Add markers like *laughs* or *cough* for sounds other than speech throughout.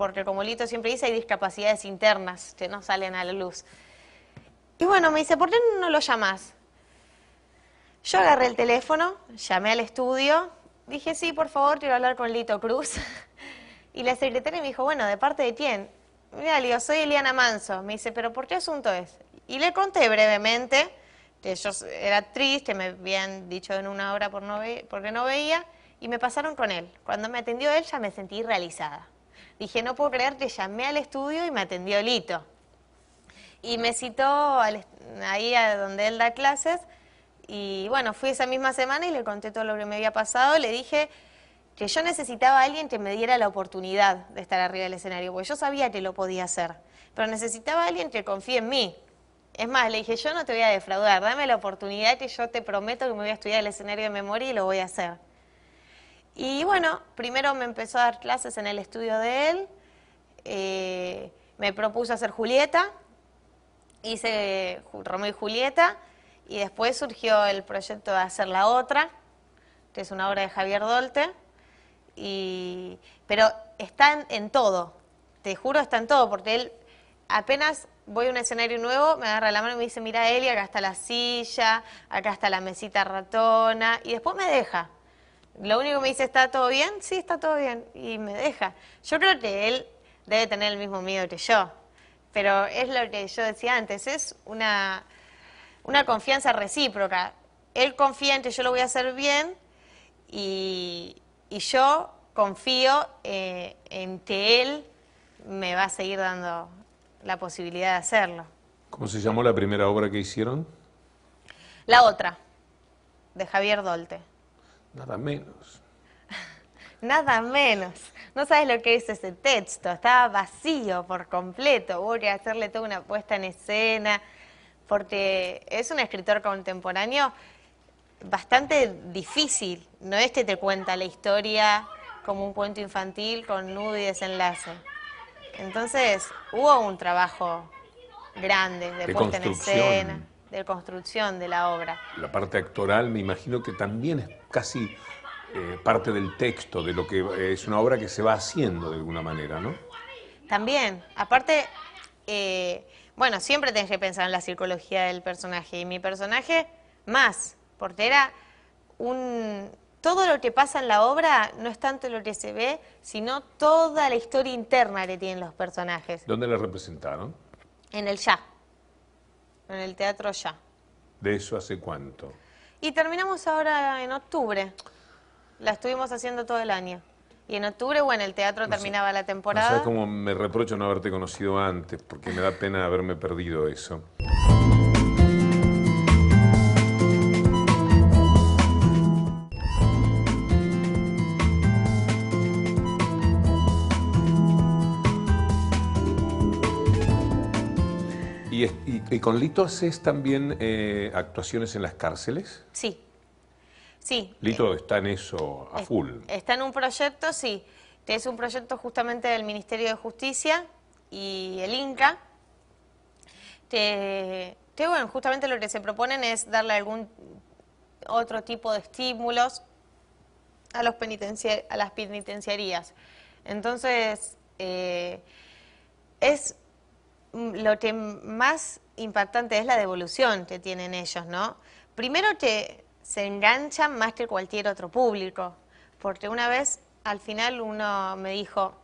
porque como Lito siempre dice, hay discapacidades internas que no salen a la luz. Y bueno, me dice, ¿por qué no lo llamas? Yo agarré el teléfono, llamé al estudio, dije, sí, por favor, quiero hablar con Lito Cruz. *laughs* Y la secretaria me dijo, bueno, ¿de parte de quién? Mira, digo, soy Eliana Manso. Me dice, ¿pero por qué asunto es? Y le conté brevemente que yo era triste, me habían dicho en una hora por no porque no veía, y me pasaron con él. Cuando me atendió él ya me sentí realizada. Dije, no puedo creer, que llamé al estudio y me atendió Lito. Y me citó ahí a donde él da clases. Y bueno, fui esa misma semana y le conté todo lo que me había pasado. Le dije que yo necesitaba a alguien que me diera la oportunidad de estar arriba del escenario, porque yo sabía que lo podía hacer. Pero necesitaba a alguien que confíe en mí, es más, le dije, yo no te voy a defraudar, dame la oportunidad que yo te prometo que me voy a estudiar el escenario de memoria y lo voy a hacer. Y bueno, primero me empezó a dar clases en el estudio de él, eh, me propuso hacer Julieta, hice Romeo y Julieta, y después surgió el proyecto de hacer la otra, que es una obra de Javier Dolte, y, pero está en, en todo, te juro está en todo, porque él apenas voy a un escenario nuevo, me agarra la mano y me dice, mira Eli, acá está la silla, acá está la mesita ratona, y después me deja. Lo único que me dice, ¿está todo bien? Sí, está todo bien. Y me deja. Yo creo que él debe tener el mismo miedo que yo. Pero es lo que yo decía antes, es una, confianza recíproca. Él confía en que yo lo voy a hacer bien y, yo confío eh, en que él me va a seguir dando la posibilidad de hacerlo. ¿Cómo se llamó la primera obra que hicieron? La otra, de Javier Dolte. Nada menos. *laughs* Nada menos. No sabes lo que es ese texto. Estaba vacío por completo. Hubo que hacerle toda una puesta en escena. Porque es un escritor contemporáneo bastante difícil. No es que te cuenta la historia como un cuento infantil con nudo y desenlace. Entonces, hubo un trabajo grande de puesta en escena de construcción de la obra. La parte actoral me imagino que también es casi eh, parte del texto, de lo que eh, es una obra que se va haciendo de alguna manera, ¿no? También, aparte, eh, bueno, siempre tenés que pensar en la psicología del personaje y mi personaje más, porque era un... Todo lo que pasa en la obra no es tanto lo que se ve, sino toda la historia interna que tienen los personajes. ¿Dónde la representaron? En el ya. En el teatro ya. ¿De eso hace cuánto? Y terminamos ahora en octubre. La estuvimos haciendo todo el año. Y en octubre, bueno, el teatro terminaba la temporada. No ¿Sabes cómo me reprocho no haberte conocido antes? Porque me da pena haberme perdido eso. ¿Y con Lito haces también eh, actuaciones en las cárceles? Sí, sí. Lito está en eso a full. Está en un proyecto, sí. Es un proyecto justamente del Ministerio de Justicia y el INCA. Que, bueno, justamente lo que se proponen es darle algún otro tipo de estímulos a, las penitenciarías. Entonces, eh, es Mm, lo que más impactante es la devolución que tienen ellos, ¿no? Primero que se enganchan más que cualquier otro público, porque una vez al final uno me dijo,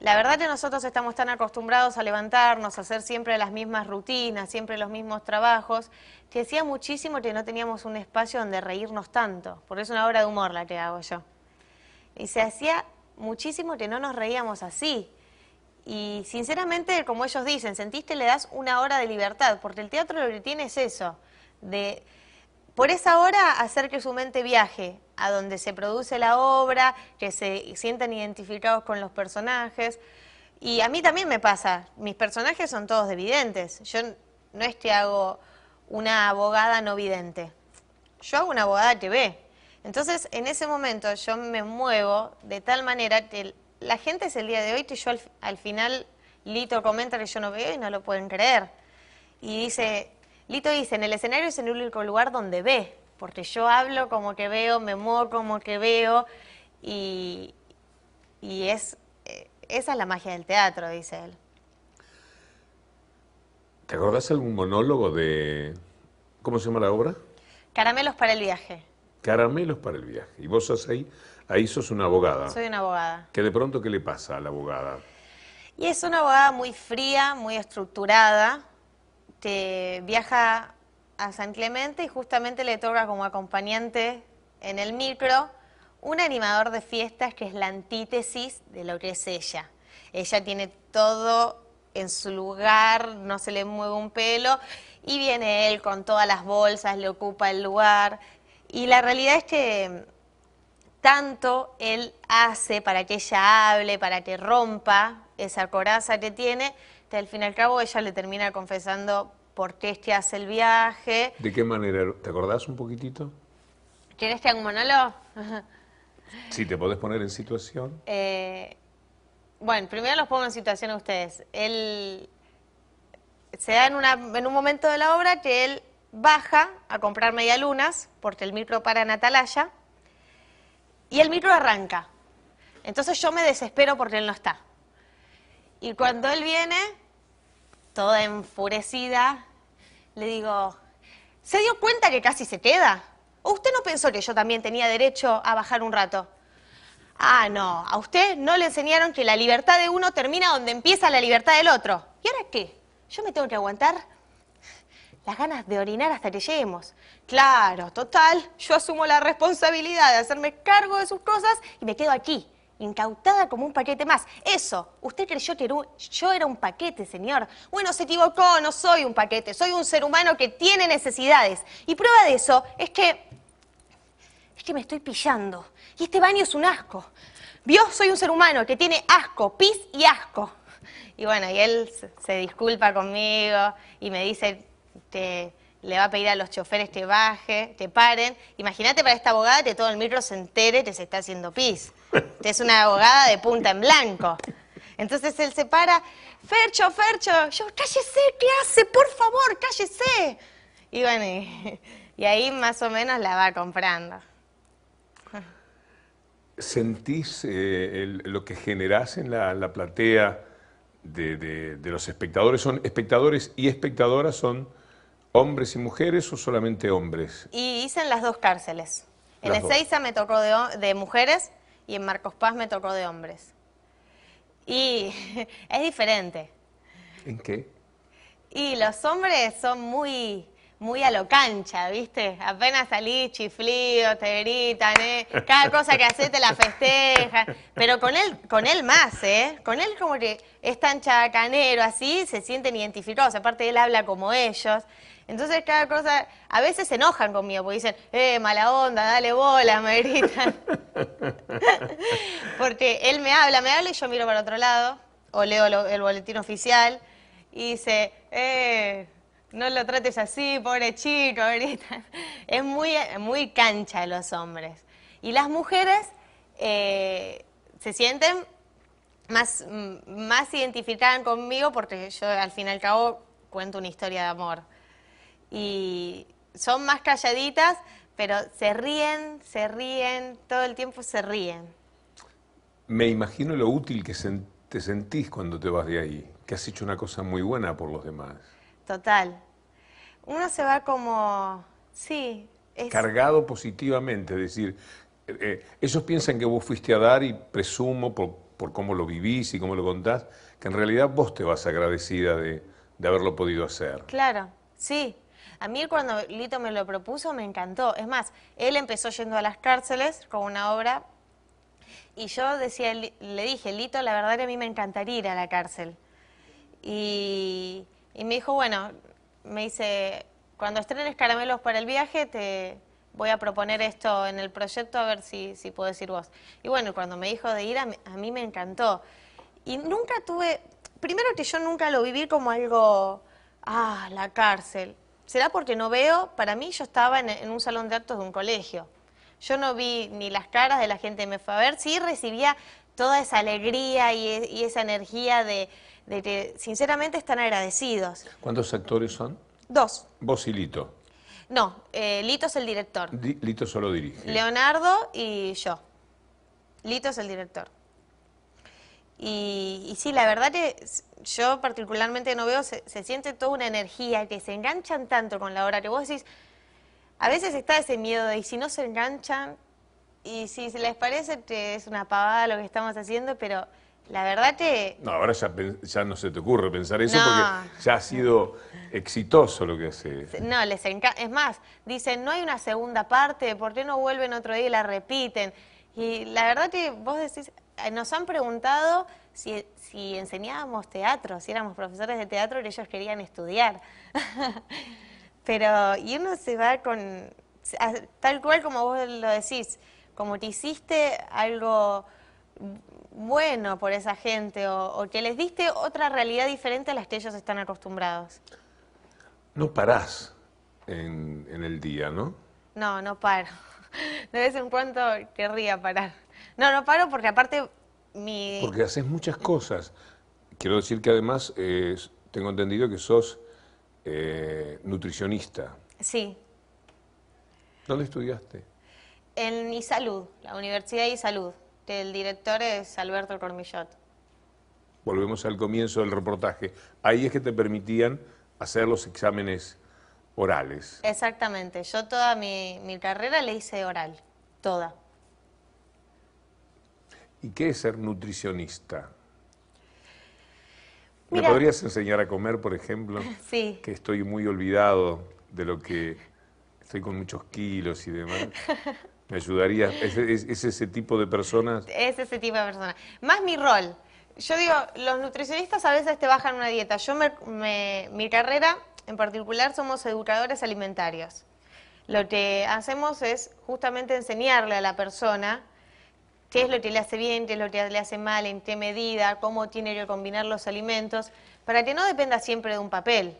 la verdad que nosotros estamos tan acostumbrados a levantarnos, a hacer siempre las mismas rutinas, siempre los mismos trabajos, que hacía muchísimo que no teníamos un espacio donde reírnos tanto, porque es una obra de humor la que hago yo. Y se hacía muchísimo que no nos reíamos así. Y sinceramente, como ellos dicen, sentiste le das una hora de libertad, porque el teatro lo que tiene es eso, de por esa hora hacer que su mente viaje a donde se produce la obra, que se sientan identificados con los personajes. Y a mí también me pasa, mis personajes son todos de videntes, yo no es que hago una abogada no vidente, yo hago una abogada que ve. Entonces, en ese momento yo me muevo de tal manera que la gente es el día de hoy y yo al, final, Lito comenta que yo no veo y no lo pueden creer. Y dice, Lito dice, en el escenario es el único lugar donde ve, porque yo hablo como que veo, me muevo como que veo, y, y es, eh, esa es la magia del teatro, dice él. ¿Te acordás algún monólogo de... ¿Cómo se llama la obra? Caramelos para el viaje. Caramelos para el viaje. Y vos sos ahí Ahí sos una abogada. Soy una abogada. ¿Que de pronto qué le pasa a la abogada? Y es una abogada muy fría, muy estructurada. que viaja a San Clemente y justamente le toca como acompañante en el micro un animador de fiestas que es la antítesis de lo que es ella. Ella tiene todo en su lugar, no se le mueve un pelo y viene él con todas las bolsas, le ocupa el lugar. Y la realidad es que tanto él hace para que ella hable, para que rompa esa coraza que tiene, que al fin y al cabo ella le termina confesando por qué este hace el viaje. ¿De qué manera? ¿Te acordás un poquitito? ¿Quieres que haga un monólogo? sí, *laughs* te podés poner en situación. Eh, bueno, primero los pongo en situación a ustedes. Él se da en, un momento de la obra que él baja a comprar medialunas porque el micro para en y el micro arranca. Entonces yo me desespero porque él no está. Y cuando él viene, toda enfurecida, le digo, ¿se dio cuenta que casi se queda? ¿O usted no pensó que yo también tenía derecho a bajar un rato? Ah, no, a usted no le enseñaron que la libertad de uno termina donde empieza la libertad del otro. ¿Y ahora qué? ¿Yo me tengo que aguantar las ganas de orinar hasta que lleguemos? Claro, total, yo asumo la responsabilidad de hacerme cargo de sus cosas y me quedo aquí, incautada como un paquete más. Eso, usted creyó que yo era un paquete, señor. Bueno, se equivocó, no soy un paquete, soy un ser humano que tiene necesidades. Y prueba de eso es que... es que me estoy pillando. Y este baño es un asco. ¿Vio? Soy un ser humano que tiene asco, pis y asco. Y bueno, y él se disculpa conmigo y me dice, te, le va a pedir a los choferes que baje, que paren. Imagínate para esta abogada que todo el micro se entere que se está haciendo pis. es una abogada de punta en blanco. Entonces él se para, Fercho, Fercho, yo, cállese, ¿qué hace? Por favor, cállese. Y bueno, y, ahí más o menos la va comprando. ¿Sentís eh, lo que generás en la, platea de, los espectadores? Son espectadores y espectadoras, son ¿Hombres y mujeres o solamente hombres? Y hice en las dos cárceles. en Ezeiza me tocó de, mujeres y en Marcos Paz me tocó de hombres. Y *laughs* es diferente. ¿En qué? Y los hombres son muy, muy a lo cancha, ¿viste? Apenas salís chiflido, te gritan, ¿eh? Cada cosa que haces te la festeja. Pero con él, con él más, ¿eh? Con él como que es tan chacanero, así, se sienten identificados. Aparte, él habla como ellos. Entonces cada cosa, a veces se enojan conmigo porque dicen, eh, mala onda, dale bola, me gritan. *laughs* porque él me habla, me habla y yo miro para otro lado, o leo el boletín oficial y dice, eh, no lo trates así, pobre chico, *laughs* gritan. Es muy, muy cancha los hombres. Y las mujeres eh, se sienten más identificadas conmigo porque yo al fin y al cabo cuento una historia de amor y son más calladitas, pero se ríen, se ríen, todo el tiempo se ríen. Me imagino lo útil que te sentís cuando te vas de ahí, que has hecho una cosa muy buena por los demás. Total. Uno se va como, sí. Cargado positivamente, es decir, eh, eh, ellos piensan que vos fuiste a dar y presumo por, por, cómo lo vivís y cómo lo contás, que en realidad vos te vas agradecida de, de haberlo podido hacer. Claro, sí. A mí cuando Lito me lo propuso me encantó. Es más, él empezó yendo a las cárceles con una obra y yo decía, le dije, Lito, la verdad que a mí me encantaría ir a la cárcel. Y, me dijo, bueno, me dice, cuando estrenes caramelos para el viaje te, voy a proponer esto en el proyecto a ver si, si ir vos. Y bueno, cuando me dijo de ir, a, a, mí me encantó. Y nunca tuve, primero que yo nunca lo viví como algo, ah, la cárcel. ¿Será porque no veo? Para mí yo estaba en, un salón de actos de un colegio. Yo no vi ni las caras de la gente que me fue a ver, sí recibía toda esa alegría y, e, esa energía de, que sinceramente están agradecidos. ¿Cuántos actores son? Dos. Vos y Lito. No, eh, Lito es el director. Lito solo dirige. Leonardo y yo. Lito es el director. Y, sí, la verdad que yo particularmente no veo, se, siente toda una energía que se enganchan tanto con la obra que vos decís, a veces está ese miedo de, y si no se enganchan, y si se les parece que es una pavada lo que estamos haciendo, pero la verdad que... No, ahora ya, ya no se te ocurre pensar eso porque ya ha sido exitoso lo que hace. No, les encanta. Es más, dicen, no hay una segunda parte, ¿por qué no vuelven otro día y la repiten? Y la verdad que vos decís, eh, nos han preguntado si, enseñábamos teatro, si éramos profesores de teatro y ellos querían estudiar. *laughs* Pero, y uno se va con, tal cual como vos lo decís, como que hiciste algo bueno por esa gente o, o, que les diste otra realidad diferente a las que ellos están acostumbrados. No parás en, en el día, ¿no? No, no paro de vez en cuando querría parar. No, no paro porque aparte mi... Porque haces muchas cosas. Quiero decir que además eh, tengo entendido que sos eh, nutricionista. Sí. ¿Dónde estudiaste? En ISALUD, la Universidad de ISALUD. El director es Alberto Cormillot. Volvemos al comienzo del reportaje. Ahí es que te permitían hacer los exámenes orales. Exactamente, yo toda mi, carrera le hice oral, toda. ¿Y qué es ser nutricionista? ¿Me podrías enseñar a comer, por ejemplo? *laughs* Sí. Que estoy muy olvidado de lo que... Estoy con muchos kilos y demás. *laughs* ¿Me ayudaría? ¿Es, ese tipo de personas? Es ese tipo de personas. Más mi rol. Yo digo, los nutricionistas a veces te bajan una dieta. Yo me, mi carrera en particular somos educadores alimentarios. Lo que hacemos es justamente enseñarle a la persona qué es lo que le hace bien, qué es lo que le hace mal, en qué medida, cómo tiene que combinar los alimentos, para que no dependa siempre de un papel,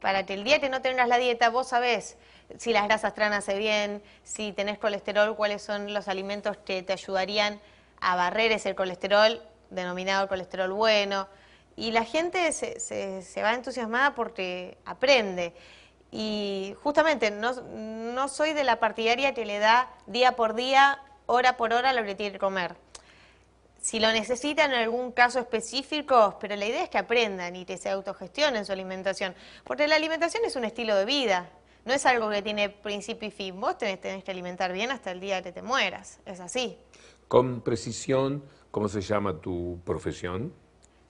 para que el día que no tengas la dieta vos sabés si las grasas trans hace bien, si tenés colesterol, cuáles son los alimentos que te ayudarían a barrer ese colesterol, denominado colesterol bueno, y la gente se, va entusiasmada porque aprende. Y justamente no, soy de la partidaria que le da día por día, hora por hora lo que tiene que comer. Si lo necesitan en algún caso específico, pero la idea es que aprendan y que se autogestionen su alimentación. Porque la alimentación es un estilo de vida, no es algo que tiene principio y fin. Vos tenés que alimentar bien hasta el día que te mueras, es así. Con precisión, ¿cómo se llama tu profesión?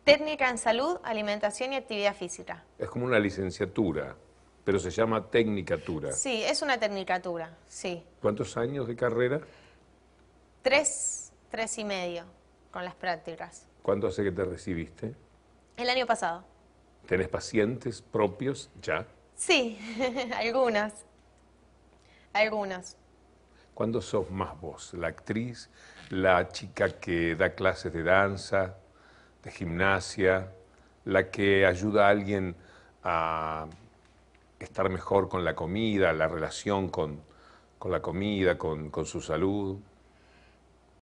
Técnica en Salud, Alimentación y Actividad Física. Es como una licenciatura, pero se llama Tecnicatura. Sí, es una Tecnicatura, sí. ¿Cuántos años de carrera? Tres, tres y medio con las prácticas. ¿Cuánto hace que te recibiste? El año pasado. ¿Tenés pacientes propios ya? Sí, algunas. *laughs* Algunas. ¿Cuándo sos más vos? ¿La actriz? ¿La chica que da clases de danza? de gimnasia, la que ayuda a alguien a estar mejor con la comida, la relación con, la comida, con su salud.